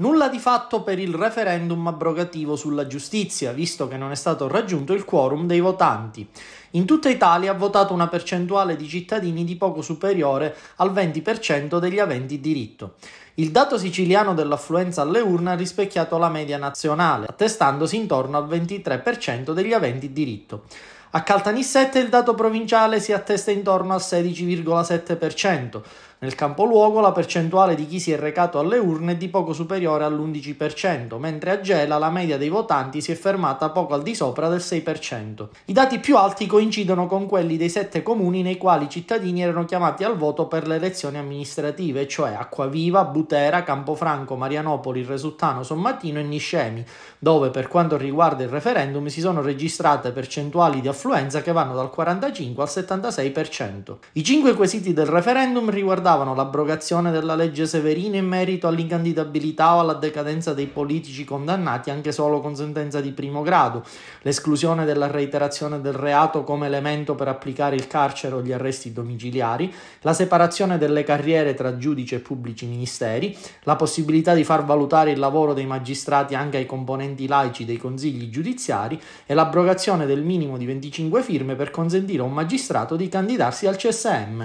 Nulla di fatto per il referendum abrogativo sulla giustizia, visto che non è stato raggiunto il quorum dei votanti. In tutta Italia ha votato una percentuale di cittadini di poco superiore al 20% degli aventi diritto. Il dato siciliano dell'affluenza alle urne ha rispecchiato la media nazionale, attestandosi intorno al 23% degli aventi diritto. A Caltanissette il dato provinciale si attesta intorno al 16,7%, nel capoluogo la percentuale di chi si è recato alle urne è di poco superiore all'11%, mentre a Gela la media dei votanti si è fermata poco al di sopra del 6%. I dati più alti coincidono con quelli dei sette comuni nei quali i cittadini erano chiamati al voto per le elezioni amministrative, cioè Acquaviva, Butera, Campofranco, Marianopoli, Resultano, Sommatino e Niscemi, dove per quanto riguarda il referendum si sono registrate percentuali di affluenza che vanno dal 45 al 76%. I cinque quesiti del referendum riguardano riguardavano l'abrogazione della legge Severino in merito all'incandidabilità o alla decadenza dei politici condannati anche solo con sentenza di primo grado, l'esclusione della reiterazione del reato come elemento per applicare il carcere o gli arresti domiciliari, la separazione delle carriere tra giudice e pubblici ministeri, la possibilità di far valutare il lavoro dei magistrati anche ai componenti laici dei consigli giudiziari e l'abrogazione del minimo di 25 firme per consentire a un magistrato di candidarsi al CSM.